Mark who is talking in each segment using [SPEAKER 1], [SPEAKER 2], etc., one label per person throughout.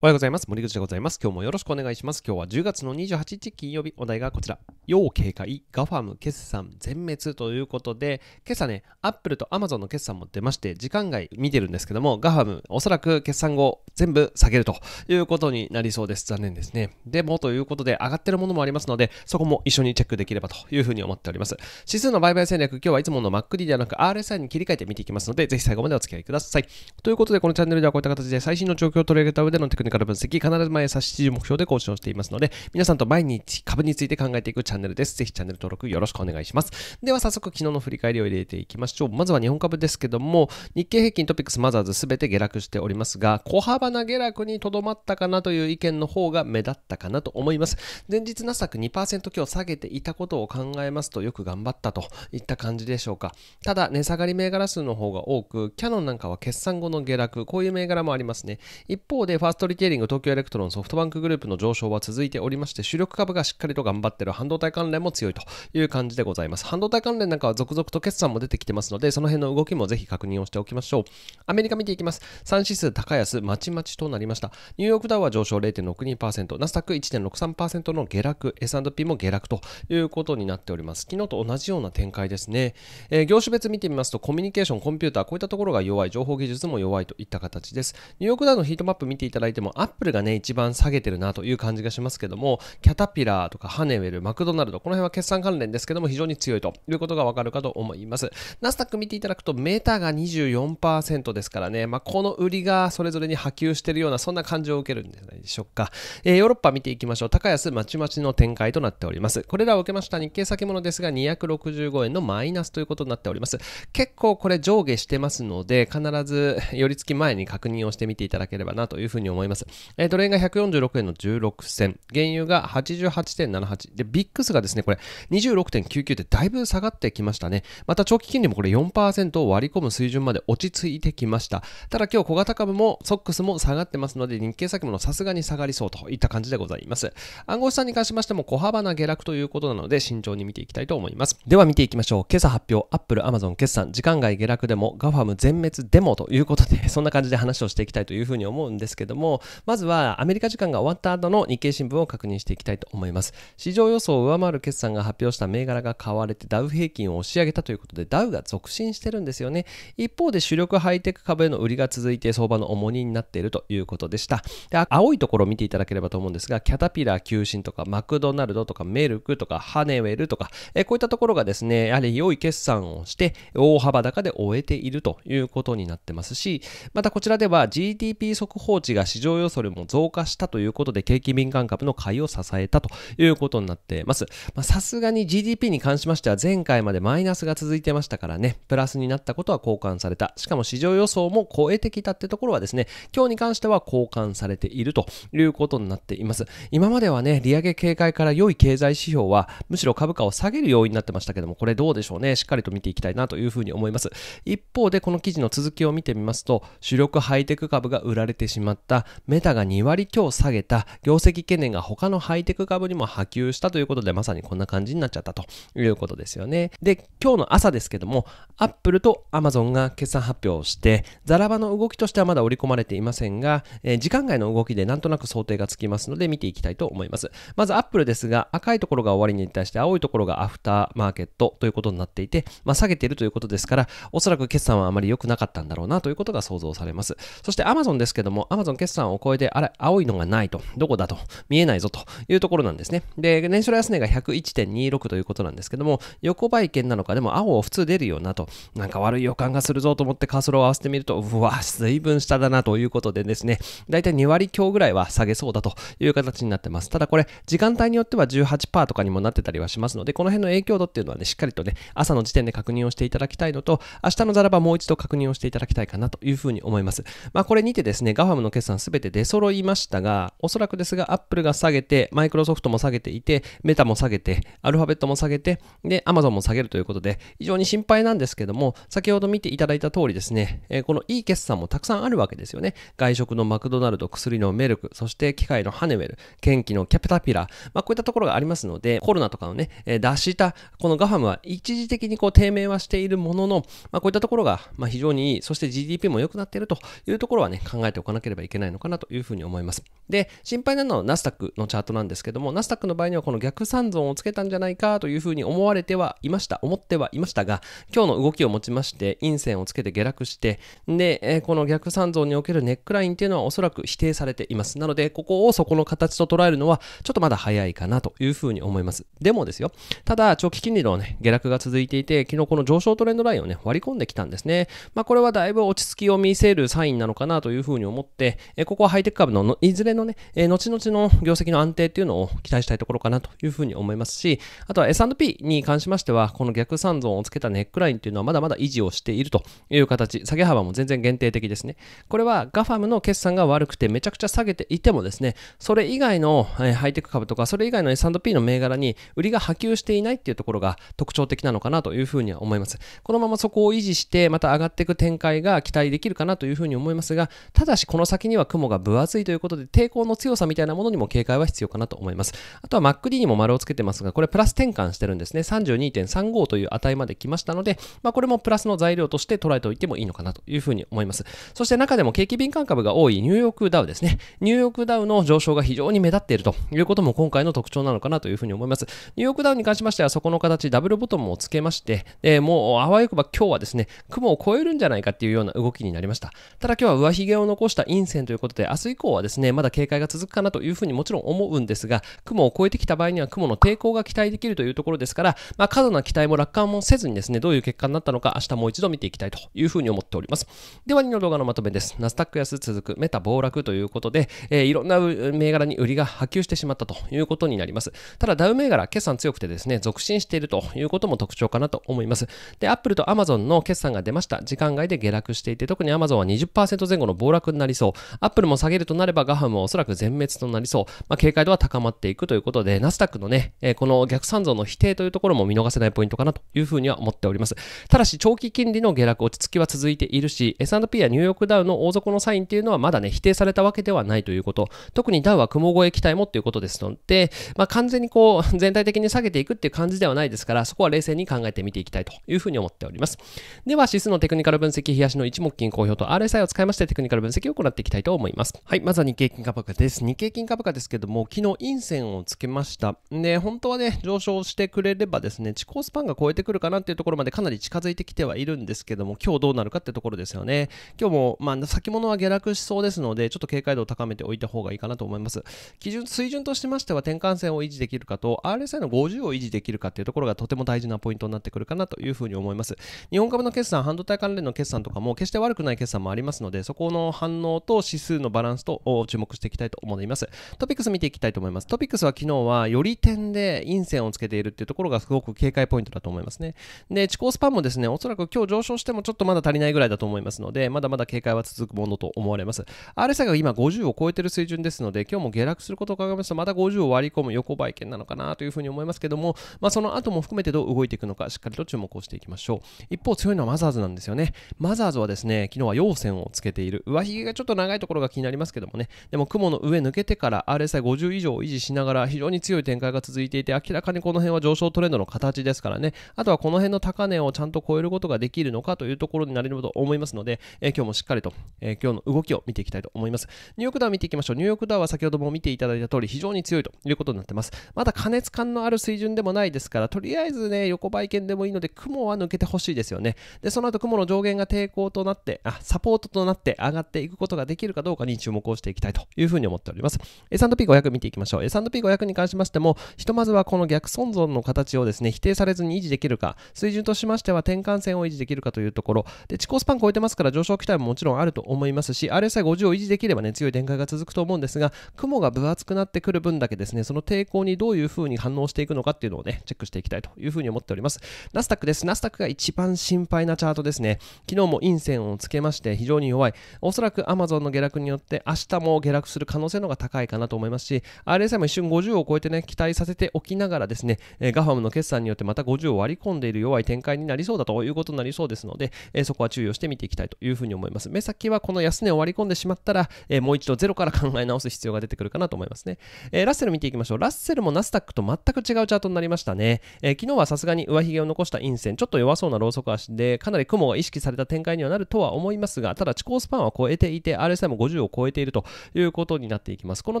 [SPEAKER 1] おはようございます。森口でございます。今日もよろしくお願いします。今日は10月の28日金曜日、お題がこちら。要警戒、ガファム決算全滅ということで、今朝ね、アップルとアマゾンの決算も出まして、時間外見てるんですけども、ガファム、おそらく決算後、全部下げるということになりそうです。残念ですね。でも、ということで、上がってるものもありますので、そこも一緒にチェックできればというふうに思っております。指数の売買戦略、今日はいつもの MacD ではなく RSI に切り替えて見ていきますので、ぜひ最後までお付き合いください。ということで、このチャンネルではこういった形で最新の状況を取り上げた上でのテクニニカル分析、必ず毎朝7時目標で更新をしていますので、皆さんと毎日株について考えていくチャンネルです。ぜひチャンネル登録よろしくお願いします。では早速昨日の振り返りを入れていきましょう。まずは日本株ですけども、日経平均トピックスマザーズすべて下落しておりますが、小幅な下落にとどまったかなという意見の方が目立ったかなと思います。前日ナスダック2%強下げていたことを考えますとよく頑張ったといった感じでしょうか。ただ、値下がり銘柄数の方が多く、キャノンなんかは決算後の下落、こういう銘柄もありますね。一方で、ファーストリケーリング、東京エレクトロン、ソフトバンクグループの上昇は続いておりまして、主力株がしっかりと頑張ってる、半導体関連も強いという感じでございます。半導体関連なんかは続々と決算も出てきてますので、その辺の動きもぜひ確認をしておきましょう。アメリカ見ていきます。3指数高安、まちまちとなりました。ニューヨークダウは上昇0.62%、ナスダック1.63%の下落、S&P も下落ということになっております。昨日と同じような展開ですね。えー、業種別見てみますと、コミュニケーション、コンピューター、こういったところが弱い、情報技術も弱いといった形です。ニューヨークダウのヒートマップ見ていただいてもも、アップルがね、一番下げてるなという感じがしますけども、キャタピラーとかハネウェル、マクドナルド、この辺は決算関連ですけども、非常に強いということがわかるかと思います。ナスダック見ていただくと、メーターが24%ですからね、まあ、この売りがそれぞれに波及しているような、そんな感じを受けるんじゃないでしょうか。えー、ヨーロッパ見ていきましょう。高安、まちまちの展開となっております。これらを受けました日経先物ですが、265円のマイナスということになっております。結構これ上下してますので、必ず寄り付き前に確認をしてみていただければなというふうに思います。。えー、ドル円が146円の16銭、原油が88.78、で、ビックスがですね、これ26.99でだいぶ下がってきましたね。また長期金利もこれ4%を割り込む水準まで落ち着いてきました。ただ今日小型株もソックスも下がってますので、日経先物さすがに下がりそうといった感じでございます。暗号資産に関しましても小幅な下落ということなので、慎重に見ていきたいと思います。では見ていきましょう。今朝発表、アップル、アマゾン決算、時間外下落でも、ガファム全滅デモということで、そんな感じで話をしていきたいというふうに思うんですけども、まずはアメリカ時間が終わった後の日経新聞を確認していきたいと思います。市場予想を上回る決算が発表した銘柄が買われてダウ平均を押し上げたということでダウが続伸してるんですよね。一方で主力ハイテク株への売りが続いて相場の重荷になっているということでした。で青いところを見ていただければと思うんですが、キャタピラー求心とかマクドナルドとかメルクとかハネウェルとか、えこういったところがですね、やはり良い決算をして大幅高で終えているということになってますし、またこちらでは GDP 速報値が市場常予りも増加したということで、景気敏感株の買いを支えたということになっています。さすがに GDP に関しましては、前回までマイナスが続いてましたからね、プラスになったことは交換された。しかも市場予想も超えてきたってところはですね、今日に関しては交換されているということになっています。今まではね、利上げ警戒から良い経済指標は、むしろ株価を下げる要因になってましたけども、これどうでしょうね。しっかりと見ていきたいなというふうに思います。一方で、この記事の続きを見てみますと、主力ハイテク株が売られてしまった、メタが2割強下げた業績懸念が他のハイテク株にも波及したということで、まさにこんな感じになっちゃったということですよね。で、今日の朝ですけども、アップルとアマゾンが決算発表して、ザラバの動きとしてはまだ織り込まれていませんが、えー、時間外の動きでなんとなく想定がつきますので、見ていきたいと思います。まずアップルですが、赤いところが終わりに対して青いところがアフターマーケットということになっていて、まあ、下げているということですから、おそらく決算はあまり良くなかったんだろうなということが想像されます。そしてアマゾンですけども、アマゾン決算間を超えて、あれ、青いのがないと、どこだと、見えないぞというところなんですね。で、年初来安値が101.26ということなんですけども、横ばい券なのか、でも青を普通出るよなと、なんか悪い予感がするぞと思ってカーソルを合わせてみると、うわ、随分下だなということでですね、だいたい2割強ぐらいは下げそうだという形になってます。ただこれ、時間帯によっては18%とかにもなってたりはしますので、この辺の影響度っていうのはね、しっかりとね、朝の時点で確認をしていただきたいのと、明日のザラバもう一度確認をしていただきたいかなというふうに思います。まあこれにてですね、ガファムの決算すべてべて出揃いましたが、おそらくですが、Apple が下げて、マイクロソフトも下げていて、メタも下げて、アルファベットも下げて、で、Amazon も下げるということで、非常に心配なんですけども、先ほど見ていただいた通りですね、えー、このいい決算もたくさんあるわけですよね。外食のマクドナルド、薬のメルク、そして機械のハネウェル、研機のキャピタピラ、まあ、こういったところがありますので、コロナとかのね、えー、脱したこのガファムは一時的にこう低迷はしているものの、まあ、こういったところがまあ非常にいい、そして GDP も良くなっているというところはね、考えておかなければいけないのかななというふうに思います。で、心配なのはナスダックのチャートなんですけども、ナスダックの場合にはこの逆三尊をつけたんじゃないかというふうに思われてはいました、思ってはいましたが、今日の動きを持ちまして、陰線をつけて下落して、で、えこの逆三尊におけるネックラインっていうのはおそらく否定されています。なので、ここをそこの形と捉えるのは、ちょっとまだ早いかなというふうに思います。でもですよ、ただ、長期金利のね、下落が続いていて、昨日この上昇トレンドラインをね、割り込んできたんですね。まあ、これはだいぶ落ち着きを見せるサインなのかなというふうに思って、えここはハイテク株のいずれのね、えー、後々の業績の安定っていうのを期待したいところかなというふうに思いますし、あとは S&P に関しましては、この逆三尊をつけたネックラインっていうのはまだまだ維持をしているという形、下げ幅も全然限定的ですね。これは GAFAM の決算が悪くてめちゃくちゃ下げていてもですね、それ以外の、えー、ハイテク株とか、それ以外の S&P の銘柄に売りが波及していないっていうところが特徴的なのかなというふうには思います。このままそこを維持して、また上がっていく展開が期待できるかなというふうに思いますが、ただしこの先には雲が分厚いということで、抵抗の強さみたいなものにも警戒は必要かなと思います。あとは MacD にも丸をつけてますが、これプラス転換してるんですね。32.35という値まで来ましたので、まあ、これもプラスの材料として捉えておいてもいいのかなというふうに思います。そして中でも景気敏感株が多いニューヨークダウですね。ニューヨークダウの上昇が非常に目立っているということも今回の特徴なのかなというふうに思います。ニューヨークダウに関しましては、そこの形、ダブルボトムをつけまして、えー、もうあわよくば今日はですね、雲を超えるんじゃないかっていうような動きになりました。ただ今日は上髭を残した陰線ということでで、明日以降はですね、まだ警戒が続くかなというふうにもちろん思うんですが、雲を越えてきた場合には雲の抵抗が期待できるというところですから、まあ、過度な期待も楽観もせずにですね、どういう結果になったのか、明日もう一度見ていきたいというふうに思っております。では、2の動画のまとめです。ナスタック安続く、メタ暴落ということで、えー、いろんな銘柄に売りが波及してしまったということになります。ただ、ダウ銘柄、決算強くてですね、続伸しているということも特徴かなと思います。で、アップルとアマゾンの決算が出ました。時間外で下落していて、特にアマゾンは20%前後の暴落になりそう。アップルも下げるとなればガハムはおそらく全滅となりそう。まあ、警戒度は高まっていくということで、ナスダックのね、えー、この逆三像の否定というところも見逃せないポイントかなというふうには思っております。ただし、長期金利の下落落ち着きは続いているし、S&P やニューヨークダウの大底のサインっていうのはまだね、否定されたわけではないということ。特にダウは雲越え期待もっていうことですので、まあ、完全にこう、全体的に下げていくっていう感じではないですから、そこは冷静に考えてみていきたいというふうに思っております。では、指数のテクニカル分析、冷やしの一目金公表と RSI を使いましてテクニカル分析を行っていきたいと思います。います。はい、まずは日経金株価です。日経金株価ですけども、昨日陰線をつけました。で、本当はね、上昇してくれればですね、地高スパンが超えてくるかなっていうところまでかなり近づいてきてはいるんですけども、今日どうなるかってところですよね。今日も、まあ、先物は下落しそうですので、ちょっと警戒度を高めておいた方がいいかなと思います。基準、水準としましては、転換線を維持できるかと、RSI の50を維持できるかっていうところがとても大事なポイントになってくるかなというふうに思います。日本株の決算、半導体関連の決算とかも、決して悪くない決算もありますので、そこの反応と指数数のバランスと注目していきたいと思います。トピックス見ていきたいと思います。トピックスは昨日はより点で陰線をつけているっていうところがすごく警戒ポイントだと思いますね。で、地高スパンもですね、おそらく今日上昇してもちょっとまだ足りないぐらいだと思いますので、まだまだ警戒は続くものと思われます。RSI が今50を超えてる水準ですので、今日も下落することを考えますと、また50を割り込む横ばい圏なのかなというふうに思いますけども、まあ、その後も含めてどう動いていくのか、しっかりと注目をしていきましょう。一方、強いのはマザーズなんですよね。マザーズはですね、昨日は陽線をつけている。上髭がちょっと長いところがが気になりますけどもね、でも雲の上抜けてから RSI50 以上を維持しながら非常に強い展開が続いていて、明らかにこの辺は上昇トレンドの形ですからね、あとはこの辺の高値をちゃんと超えることができるのかというところになれると思いますので、えー、今日もしっかりと、えー、今日の動きを見ていきたいと思います。ニューヨークダウ見ていきましょう。ニューヨークダウは先ほども見ていただいた通り非常に強いということになってます。まだ加熱感のある水準でもないですから、とりあえずね、横ばい圏でもいいので、雲は抜けてほしいですよね。で、その後雲の上限が抵抗となって、あ、サポートとなって上がっていくことができるかどうかかに注目をしていきたいというふうに思っております。S&P500 見ていきましょう。S&P500 に関しましても、ひとまずはこの逆損損の形をですね、否定されずに維持できるか、水準としましては転換線を維持できるかというところ、で、地高スパン超えてますから上昇期待ももちろんあると思いますし、RSI50 を維持できればね、強い展開が続くと思うんですが、雲が分厚くなってくる分だけですね、その抵抗にどういうふうに反応していくのかっていうのをね、チェックしていきたいというふうに思っております。ナスダックです。ナスダックが一番心配なチャートですね。昨日も陰線をつけまして、非常に弱い。おそらく Amazon の下落にによって明日も下落する可能性の方が高いかなと思いますし RSI も一瞬50を超えてね期待させておきながらですね、えー、ガファムの決算によってまた50を割り込んでいる弱い展開になりそうだということになりそうですので、えー、そこは注意をして見ていきたいというふうに思います目先はこの安値を割り込んでしまったら、えー、もう一度ゼロから考え直す必要が出てくるかなと思いますね、えー、ラッセル見ていきましょうラッセルもナスダックと全く違うチャートになりましたね、えー、昨日はさすがに上髭を残した陰線ちょっと弱そうなローソク足でかなり雲が意識された展開にはなるとは思いますがただ地高スパンは超えていて RSI も50を超えているということになっていきます。この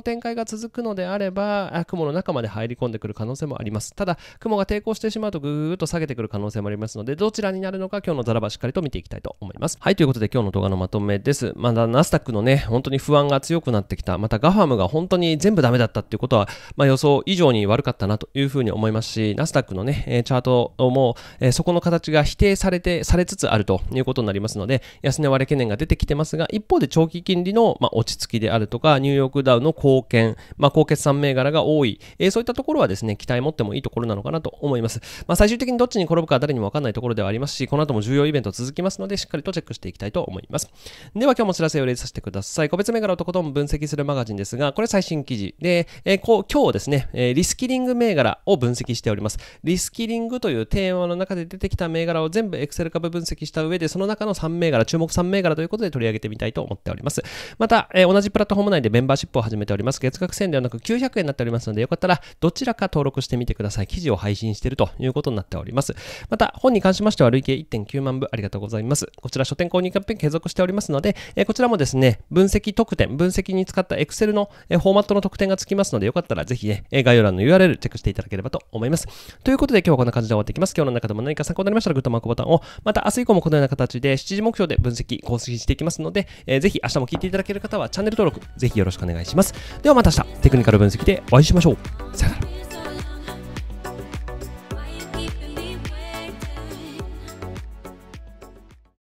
[SPEAKER 1] 展開が続くのであれば、雲の中まで入り込んでくる可能性もあります。ただ、雲が抵抗してしまうとぐーっと下げてくる可能性もありますので、どちらになるのか今日のザラバしっかりと見ていきたいと思います。はい、ということで今日の動画のまとめです。まだナスダックのね、本当に不安が強くなってきた。またガファムが本当に全部ダメだったっていうことは、まあ、予想以上に悪かったなというふうに思いますし、ナスダックのね、チャートも、えそこの形が否定されて、されつつあるということになりますので、安値割れ懸念が出てきてますが、一方で長期金利のまあ、落ち着きであるとか、ニューヨークダウの貢献、まあ、高決算銘柄が多い、えー、そういったところはですね、期待持ってもいいところなのかなと思います。まあ、最終的にどっちに転ぶか誰にもわかんないところではありますし、この後も重要イベント続きますので、しっかりとチェックしていきたいと思います。では、今日もお知らせを例させてください。個別銘柄をとことん分析するマガジンですが、これ最新記事で、えー、こう今日ですね、えー、リスキリング銘柄を分析しております。リスキリングというテーマの中で出てきた銘柄を全部 Excel 株分析した上で、その中の3銘柄、注目3銘柄ということで取り上げてみたいと思っております。また、えー、同じプラットフォーム内でメンバーシップを始めております。月額1000ではなく900円になっておりますので、よかったらどちらか登録してみてください。記事を配信しているということになっております。また、本に関しましては累計1.9万部ありがとうございます。こちら書店購入キャンペーン継続しておりますので、えー、こちらもですね、分析特典、分析に使った Excel の、えー、フォーマットの特典がつきますので、よかったらぜひね、概要欄の URL チェックしていただければと思います。ということで今日はこんな感じで終わっていきます。今日の中でも何か参考になりましたらグッドマークボタンを、また明日以降もこのような形で7時目標で分析、更新していきますので、えー、ぜひ明日も聞いていただけける方はチャンネル登録ぜひよろしくお願いしますではまた明日テクニカル分析でお会いしましょうさよなら